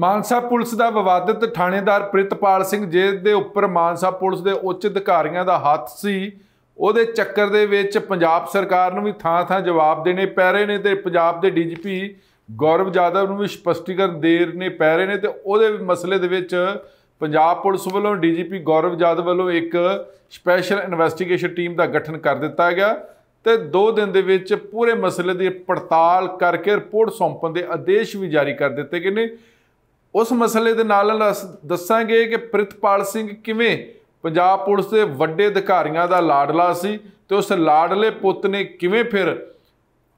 Mansa police ਦਾ ਵਿਵਾਦਿਤ ਥਾਣੇਦਾਰ ਪ੍ਰਿਤਪਾਲ ਸਿੰਘ ਜੇਲ੍ਹ ਦੇ ਉੱਪਰ ਮਾਨਸਾ ਪੁਲਿਸ ਦੇ ਉੱਚ ਅਧਿਕਾਰੀਆਂ ਦਾ ਹੱਥ ਸੀ ਉਹਦੇ ਚੱਕਰ ਦੇ ਵਿੱਚ ਪੰਜਾਬ ਸਰਕਾਰ ਨੂੰ ਵੀ ਥਾਂ-ਥਾਂ ਜਵਾਬ ਦੇਣੇ ਪੈ ਰਹੇ ਨੇ ਤੇ ਪੰਜਾਬ ਦੇ ਡੀਜੀਪੀ ਗੌਰਵ ਜਾਦਵ ਨੂੰ ਵੀ ਸਪਸ਼ਟੀਕਰਨ ਦੇਣੇ ਪੈ ਰਹੇ ਨੇ ਤੇ ਉਹਦੇ ਮਸਲੇ ਦੇ ਵਿੱਚ ਪੰਜਾਬ ਪੁਲਿਸ ਵੱਲੋਂ ਡੀਜੀਪੀ ਗੌਰਵ ਜਾਦਵ ਵੱਲੋਂ ਇੱਕ ਸਪੈਸ਼ਲ ਇਨਵੈਸਟੀਗੇਸ਼ਨ ਟੀਮ ਦਾ ਗਠਨ ਕਰ ਦਿੱਤਾ ਗਿਆ ਤੇ 2 ਦਿਨ ਦੇ ਵਿੱਚ ਪੂਰੇ ਮਸਲੇ ਦੀ ਪੜਤਾਲ ਕਰਕੇ ਰਿਪੋਰਟ ਸੌਂਪਣ ਦੇ ਆਦੇਸ਼ ਵੀ ਜਾਰੀ ਕਰ ਦਿੱਤੇ ਗਏ ਨੇ ਉਸ ਮਸਲੇ ਦੇ ਨਾਲ ਦੱਸਾਂਗੇ ਕਿ ਪ੍ਰਿਤਪਾਲ ਸਿੰਘ ਕਿਵੇਂ ਪੰਜਾਬ ਪੁਲਿਸ ਦੇ ਵੱਡੇ ਅਧਿਕਾਰੀਆਂ ਦਾ ਲਾਡਲਾ ਸੀ ਤੇ ਉਸ ਲਾਡਲੇ ਪੁੱਤ ਨੇ ਕਿਵੇਂ ਫਿਰ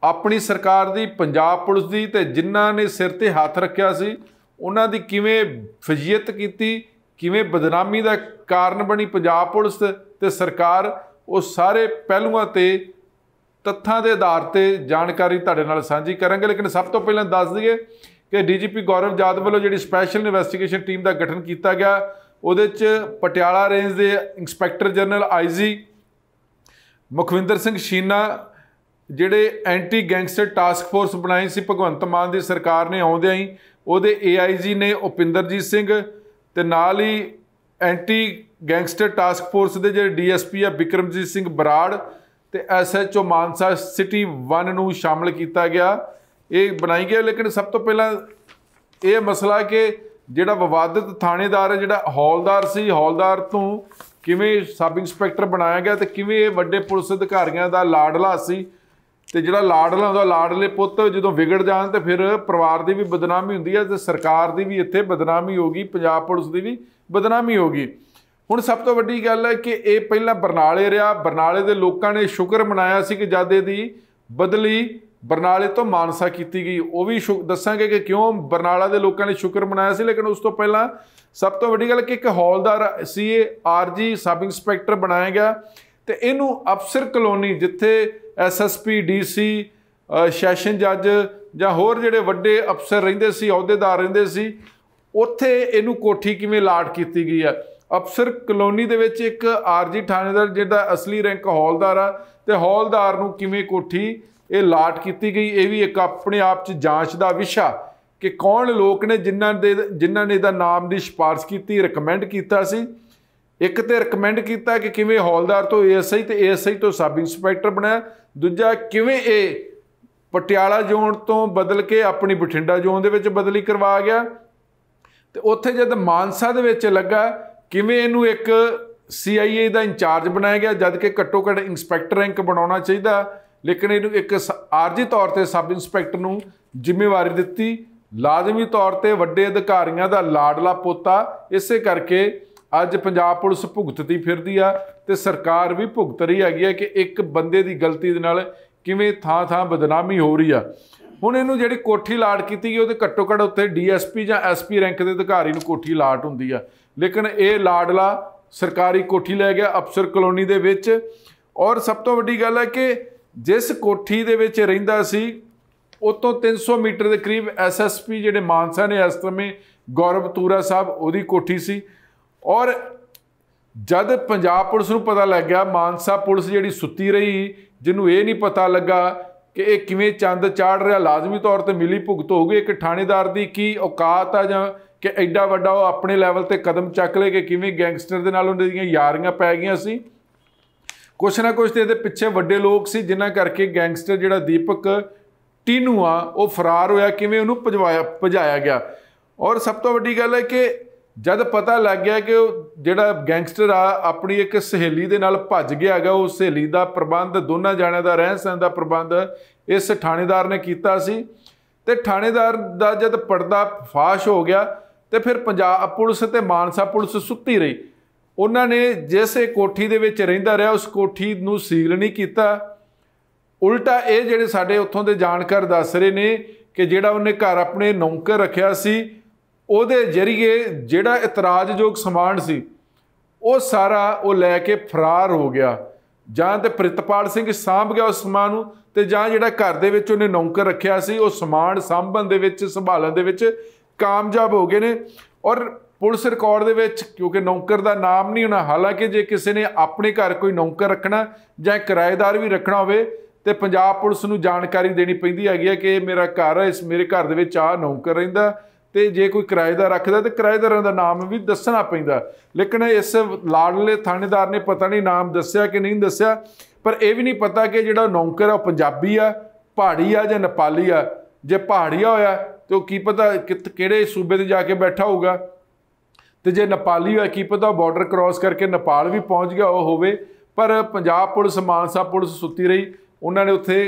ਆਪਣੀ ਸਰਕਾਰ ਦੀ ਪੰਜਾਬ ਪੁਲਿਸ ਦੀ ਤੇ ਜਿਨ੍ਹਾਂ ਨੇ ਸਿਰ ਤੇ ਹੱਥ ਰੱਖਿਆ ਸੀ ਉਹਨਾਂ ਦੀ ਕਿਵੇਂ ਫਜੀਅਤ ਕੀਤੀ ਕਿਵੇਂ ਬਦਨਾਮੀ ਦਾ ਕਾਰਨ ਬਣੀ ਪੰਜਾਬ ਪੁਲਿਸ ਤੇ ਸਰਕਾਰ ਉਹ ਸਾਰੇ ਪਹਿਲੂਆਂ ਤੇ ਤੱਥਾਂ ਦੇ ਆਧਾਰ ਤੇ ਜਾਣਕਾਰੀ ਤੁਹਾਡੇ ਨਾਲ ਸਾਂਝੀ ਕਰਾਂਗੇ ਲੇਕਿਨ ਸਭ ਤੋਂ ਪਹਿਲਾਂ ਦੱਸ ਦਈਏ ਕਿ ਡੀਜੀਪੀ ਗੌਰਵ ਜਾਦਵ ਵੱਲੋਂ ਜਿਹੜੀ ਸਪੈਸ਼ਲ ਇਨਵੈਸਟੀਗੇਸ਼ਨ ਟੀਮ ਦਾ ਗਠਨ ਕੀਤਾ ਗਿਆ ਉਹਦੇ 'ਚ ਪਟਿਆਲਾ ਰੇਂਜ ਦੇ inspector general IG Mukhwinder Singh Chhina ਜਿਹੜੇ ਐਂਟੀ ਗੈਂਗਸਟਰ ਟਾਸਕ ਫੋਰਸ ਬਣਾਈ ਸੀ ਭਗਵੰਤ ਮਾਨ ਦੀ ਸਰਕਾਰ ਨੇ ਆਉਂਦਿਆਂ ਹੀ ਉਹਦੇ ਏਆਈਜੀ ਨੇ ਉਪਿੰਦਰਜੀਤ ਸਿੰਘ ਤੇ ਨਾਲ ਹੀ ਐਂਟੀ ਗੈਂਗਸਟਰ ਟਾਸਕ ਫੋਰਸ ਦੇ ਜਿਹੜੇ ਡੀਐਸਪੀ ਆ ਬਿਕਰਮਜੀਤ ਸਿੰਘ ਬਰਾੜ ਤੇ ਐਸਐਚਓ ਮਾਨਸਾ ਸਿਟੀ 1 ਨੂੰ ਸ਼ਾਮਲ ਕੀਤਾ ਗਿਆ ਇਹ ਬਣਾਈ ਗਿਆ ਲੇਕਿਨ ਸਭ ਤੋਂ ਪਹਿਲਾਂ ਇਹ ਮਸਲਾ ਕਿ ਜਿਹੜਾ ਵਿਵਾਦਿਤ ਥਾਣੇਦਾਰ ਹੈ ਜਿਹੜਾ ਹੌਲਦਾਰ ਸੀ ਹੌਲਦਾਰ ਤੋਂ ਕਿਵੇਂ ਸਬ ਇੰਸਪੈਕਟਰ ਬਣਾਇਆ ਗਿਆ ਤੇ ਕਿਵੇਂ ਇਹ ਵੱਡੇ ਪੁਲਿਸ ਅਧਿਕਾਰੀਆਂ ਦਾ ਲਾਡਲਾ ਸੀ ਤੇ ਜਿਹੜਾ ਲਾਡਲਾ ਦਾ ਲਾਡਲੇ ਪੁੱਤ ਜਦੋਂ ਵਿਗੜ ਜਾਣ ਤੇ ਫਿਰ ਪਰਿਵਾਰ ਦੀ ਵੀ ਬਦਨਾਮੀ ਹੁੰਦੀ ਹੈ ਤੇ ਸਰਕਾਰ ਦੀ ਵੀ ਇੱਥੇ ਬਦਨਾਮੀ ਹੋਗੀ ਪੰਜਾਬ ਪੁਲਿਸ ਦੀ ਵੀ ਬਦਨਾਮੀ ਹੋਗੀ ਹੁਣ ਸਭ ਤੋਂ ਵੱਡੀ ਗੱਲ ਹੈ ਕਿ ਇਹ ਪਹਿਲਾਂ ਬਰਨਾਲੇ ਰਿਹਾ ਬਰਨਾਲੇ ਦੇ ਲੋਕਾਂ ਨੇ ਸ਼ੁਕਰ ਮਨਾਇਆ ਸੀ ਕਿ ਜਾਦੇ ਦੀ ਬਦਲੀ ਬਰਨਾਲੇ ਤੋਂ ਮਾਨਸਾ ਕੀਤੀ ਗਈ ਉਹ ਵੀ ਦੱਸਾਂਗੇ ਕਿ ਕਿਉਂ ਬਰਨਾਲਾ ਦੇ ਲੋਕਾਂ ਨੇ ਸ਼ੁਕਰ ਮਨਾਇਆ ਸੀ ਲੇਕਿਨ ਉਸ ਤੋਂ ਪਹਿਲਾਂ ਸਭ ਤੋਂ ਵੱਡੀ ਗੱਲ ਕਿ ਇੱਕ ਹੌਲਦਾਰ ਸੀਏ ਆਰਜੀ ਸਬ ਇੰਸਪੈਕਟਰ ਬਣਾਇਆ ਗਿਆ ਤੇ ਇਹਨੂੰ ਅਫਸਰ ਕਲੋਨੀ ਜਿੱਥੇ ਐਸਐਸਪੀ ਡੀਸੀ ਸੈਸ਼ਨ ਜੱਜ ਜਾਂ ਹੋਰ ਜਿਹੜੇ ਵੱਡੇ ਅਫਸਰ ਰਹਿੰਦੇ ਸੀ ਅਹੁਦੇਦਾਰ ਰਹਿੰਦੇ ਸੀ ਉੱਥੇ ਇਹਨੂੰ ਕੋਠੀ ਕਿਵੇਂ ਲਾਟ ਕੀਤੀ ਗਈ ਹੈ ਅਫਸਰ ਕਲੋਨੀ ਦੇ ਵਿੱਚ ਇੱਕ ਆਰਜੀ ਥਾਣੇਦਾਰ ਜਿਹਦਾ ਅਸਲੀ ਰੈਂਕ ਹੌਲਦਾਰ ਆ ਤੇ ਹੌਲਦਾਰ ਨੂੰ ਕਿਵੇਂ ਕੋਠੀ ਇਹ ਲਾਟ ਕੀਤੀ ਗਈ ਇਹ ਵੀ ਇੱਕ ਆਪਣੇ ਆਪ 'ਚ ਜਾਂਚ ਦਾ ਵਿਸ਼ਾ ਕਿ ਕੌਣ ਲੋਕ ਨੇ ਜਿਨ੍ਹਾਂ ਦੇ ਜਿਨ੍ਹਾਂ ਨੇ ਇਹਦਾ ਨਾਮ ਦੀ ਸਿਫਾਰਿਸ਼ ਕੀਤੀ ਰეკਮੈਂਡ ਕੀਤਾ ਸੀ ਇੱਕ ਤੇ ਰეკਮੈਂਡ ਕੀਤਾ ਕਿ ਕਿਵੇਂ ਹੌਲਦਾਰ ਤੋਂ ਏਐਸਆਈ ਤੇ ਏਐਸਆਈ ਤੋਂ ਸਬ ਇੰਸਪੈਕਟਰ ਬਣਿਆ ਦੂਜਾ ਕਿਵੇਂ ਇਹ ਪਟਿਆਲਾ ਜ਼ੋਨ ਤੋਂ ਬਦਲ ਕੇ ਆਪਣੀ ਬਠਿੰਡਾ ਜ਼ੋਨ ਦੇ ਵਿੱਚ ਬਦਲੀ ਕਰਵਾ ਗਿਆ ਤੇ ਉੱਥੇ ਜਦ ਮਾਨਸਾ ਦੇ ਵਿੱਚ ਲੱਗਾ ਕਿਵੇਂ ਇਹਨੂੰ ਇੱਕ ਸੀਆਈਏ ਦਾ ਇੰਚਾਰਜ ਬਣਾਇਆ ਗਿਆ ਜਦ ਕਿ ਘੱਟੋ ਘੱਟ ਇੰਸਪੈਕਟਰ ਰੈਂਕ ਬਣਾਉਣਾ ਚਾਹੀਦਾ ਲੇਕਿਨ ਇਹਨੂੰ ਇੱਕ ਆਰਜੀ ਤੌਰ ਤੇ ਸਬ ਇੰਸਪੈਕਟਰ ਨੂੰ ਜ਼ਿੰਮੇਵਾਰੀ ਦਿੱਤੀ ਲਾਜ਼ਮੀ ਤੌਰ ਤੇ ਵੱਡੇ ਅਧਿਕਾਰੀਆਂ ਦਾ ਲਾਡਲਾ ਪੋਤਾ ਇਸੇ ਕਰਕੇ ਅੱਜ ਪੰਜਾਬ ਪੁਲਿਸ ਭੁਗਤਦੀ ਫਿਰਦੀ ਆ ਤੇ ਸਰਕਾਰ ਵੀ ਭੁਗਤ ਰਹੀ ਹੈਗੀ ਆ ਕਿ ਇੱਕ ਬੰਦੇ ਦੀ ਗਲਤੀ ਦੇ ਨਾਲ ਕਿਵੇਂ ਥਾਂ-ਥਾਂ ਬਦਨਾਮੀ ਹੋ ਰਹੀ ਆ ਹੁਣ ਇਹਨੂੰ ਜਿਹੜੀ ਕੋਠੀ ਲਾਟ ਕੀਤੀ ਗਈ ਉਹਦੇ ਘੱਟੋ-ਘੱਟ ਉੱਤੇ ਡੀਐਸਪੀ ਜਾਂ ਐਸਪੀ ਰੈਂਕ ਦੇ ਅਧਿਕਾਰੀ ਨੂੰ ਕੋਠੀ ਲਾਟ ਹੁੰਦੀ ਆ ਲੇਕਿਨ ਇਹ ਲਾਡਲਾ ਸਰਕਾਰੀ ਕੋਠੀ ਲੈ ਗਿਆ ਅਫਸਰ ਕਲੋਨੀ ਦੇ ਵਿੱਚ ਔਰ ਸਭ ਤੋਂ ਵੱਡੀ ਗੱਲ ਹੈ ਕਿ ਜਿਸ ਕੋਠੀ ਦੇ ਵਿੱਚ ਰਹਿੰਦਾ ਸੀ ਉਤੋਂ 300 ਮੀਟਰ ਦੇ ਕਰੀਬ ਐਸਐਸਪੀ ਜਿਹੜੇ ਮਾਨਸਾ ਨੇ ਇਸ ਸਮੇਂ ਗੌਰਵ ਤੂਰਾ ਸਾਹਿਬ ਉਹਦੀ ਕੋਠੀ ਸੀ ਔਰ ਜਦ ਪੰਜਾਬ ਪੁਲਿਸ ਨੂੰ ਪਤਾ ਲੱਗਿਆ ਮਾਨਸਾ ਪੁਲਿਸ ਜਿਹੜੀ ਸੁੱਤੀ ਰਹੀ ਜਿਹਨੂੰ ਇਹ ਨਹੀਂ ਪਤਾ ਲੱਗਾ ਕਿ ਇਹ ਕਿਵੇਂ ਚੰਦ ਚਾੜ ਰਿਹਾ ਲਾਜ਼ਮੀ ਤੌਰ ਤੇ ਮਿਲੀ ਭੁਗਤ ਹੋਊਗੀ ਇੱਕ ਥਾਣੇਦਾਰ ਦੀ ਕੀ ਔਕਾਤ ਆ ਜਾਂ ਕਿ ਐਡਾ ਵੱਡਾ ਉਹ ਆਪਣੇ ਲੈਵਲ ਤੇ ਕਦਮ ਚੱਕ ਲੇ ਕਿ ਕਿਵੇਂ ਗੈਂਗਸਟਰ ਦੇ ਨਾਲ ਉਹਨਾਂ ਦੀਆਂ ਯਾਰੀਆਂ ਪੈ ਗਈਆਂ ਸੀ ਕੁਛ ਨਾ ਕੁਛ ਤੇ ਇਹਦੇ ਪਿੱਛੇ ਵੱਡੇ ਲੋਕ ਸੀ ਜਿਨ੍ਹਾਂ ਕਰਕੇ ਗੈਂਗਸਟਰ ਜਿਹੜਾ ਦੀਪਕ ਟੀਨੂ ਆ ਉਹ ਫਰਾਰ ਹੋਇਆ ਕਿਵੇਂ ਉਹਨੂੰ ਭਜਵਾਇਆ ਭਜਾਇਆ ਗਿਆ ਔਰ ਸਭ ਤੋਂ ਵੱਡੀ ਗੱਲ ਹੈ ਕਿ ਜਦ ਪਤਾ ਲੱਗ ਗਿਆ ਕਿ ਉਹ ਜਿਹੜਾ ਗੈਂਗਸਟਰ ਆ ਆਪਣੀ ਇੱਕ ਸਹੇਲੀ ਦੇ ਨਾਲ ਭੱਜ ਗਿਆ ਹੈਗਾ ਉਹ ਸਹੇਲੀ ਦਾ ਪ੍ਰਬੰਧ ਦੋਨਾਂ ਜਾਣਿਆਂ ਦਾ ਰਹਿਣ ਸਹਿਣ ਦਾ ਪ੍ਰਬੰਧ ਇਸ ਥਾਣੇਦਾਰ ਨੇ ਕੀਤਾ ਸੀ ਤੇ ਥਾਣੇਦਾਰ ਦਾ ਜਦ ਪਰਦਾ ਫਾਸ਼ ਹੋ ਗਿਆ ਤੇ ਫਿਰ ਪੰਜਾਬ ਪੁਲਿਸ ਤੇ ਮਾਨਸਾ ਪੁਲਿਸ ਸੁੱਤੀ ਰਹੀ ਉਹਨਾਂ ਨੇ ਜਿਸ ਕੋਠੀ ਦੇ ਵਿੱਚ ਰਹਿੰਦਾ ਰਿਹਾ ਉਸ ਕੋਠੀ ਨੂੰ ਸੀਲ ਨਹੀਂ ਕੀਤਾ ਉਲਟਾ ਇਹ ਜਿਹੜੇ ਸਾਡੇ ਉੱਥੋਂ ਦੇ ਜਾਣਕਾਰ ਦੱਸ ਰਹੇ ਨੇ ਕਿ ਜਿਹੜਾ ਉਹਨੇ ਘਰ ਆਪਣੇ ਨੌਕਰ ਰੱਖਿਆ ਸੀ ਉਹਦੇ ਜਰੀਏ ਜਿਹੜਾ ਇਤਰਾਜ਼ਯੋਗ ਸਮਾਨ ਸੀ ਉਹ ਸਾਰਾ ਉਹ ਲੈ ਕੇ ਫਰਾਰ ਹੋ ਗਿਆ ਜਾਂ ਤੇ ਪ੍ਰਿਤਪਾਲ ਸਿੰਘ ਸਾਂਭ ਗਿਆ ਉਸ ਸਮਾਨ ਨੂੰ ਤੇ ਜਾਂ ਜਿਹੜਾ ਘਰ ਦੇ ਵਿੱਚ ਉਹਨੇ ਨੌਕਰ ਰੱਖਿਆ ਸੀ ਉਹ ਸਮਾਨ ਸਾਂਭਣ ਦੇ ਵਿੱਚ ਸੰਭਾਲਣ ਦੇ ਵਿੱਚ ਕਾਮਯਾਬ ਹੋ ਗਏ ਨੇ ਔਰ ਪੁਲਿਸ ਰਿਕਾਰਡ ਦੇ ਵਿੱਚ ਕਿਉਂਕਿ ਨੌਕਰ ਦਾ ਨਾਮ ਨਹੀਂ ਹੁੰਦਾ ਹਾਲਾਂਕਿ ਜੇ ਕਿਸੇ ਨੇ ਆਪਣੇ ਘਰ ਕੋਈ ਨੌਕਰ ਰੱਖਣਾ ਜਾਂ ਕਿਰਾਏਦਾਰ ਵੀ ਰੱਖਣਾ ਹੋਵੇ ਤੇ ਪੰਜਾਬ ਪੁਲਿਸ ਨੂੰ ਜਾਣਕਾਰੀ ਦੇਣੀ ਪੈਂਦੀ ਹੈਗੀ ਹੈ ਕਿ ਮੇਰਾ ਘਰ ਇਸ ਮੇਰੇ ਘਰ ਦੇ ਵਿੱਚ ਆ ਨੌਕਰ ਰਹਿੰਦਾ ਤੇ ਜੇ ਕੋਈ ਕਿਰਾਏਦਾਰ ਰੱਖਦਾ ਤੇ ਕਿਰਾਏਦਾਰਾਂ ਦਾ ਨਾਮ ਵੀ ਦੱਸਣਾ ਪੈਂਦਾ ਲੇਕਿਨ ਇਸ ਲਾੜਲੇ ਥਾਣੇਦਾਰ ਨੇ ਪਤਾ ਨਹੀਂ ਨਾਮ ਦੱਸਿਆ ਕਿ ਨਹੀਂ ਦੱਸਿਆ ਪਰ ਇਹ ਵੀ ਨਹੀਂ ਪਤਾ ਕਿ ਜਿਹੜਾ ਨੌਕਰ ਆ ਉਹ ਪੰਜਾਬੀ ਆ ਪਹਾੜੀ ਆ ਜਾਂ ਨੇਪਾਲੀ ਆ ਜੇ ਪਹਾੜੀਆ ਹੋਇਆ ਤੇ ਉਹ ਕੀ ਪਤਾ ਕਿਹੜੇ ਸੂਬੇ ਤੇ ਜਾ ਕੇ ਬੈਠਾ ਹੋਊਗਾ ਤੇ ਜੇ ਨੇਪਾਲੀ ਹੋਇਆ ਕੀ ਪਤਾ ਬਾਰਡਰ ਕ੍ਰਾਸ ਕਰਕੇ ਨੇਪਾਲ ਵੀ ਪਹੁੰਚ ਗਿਆ ਉਹ ਹੋਵੇ ਪਰ ਪੰਜਾਬ ਪੁਲਿਸ ਮਾਨਸਾ ਪੁਲਿਸ ਸੁੱਤੀ ਰਹੀ ਉਹਨਾਂ ਨੇ ਉੱਥੇ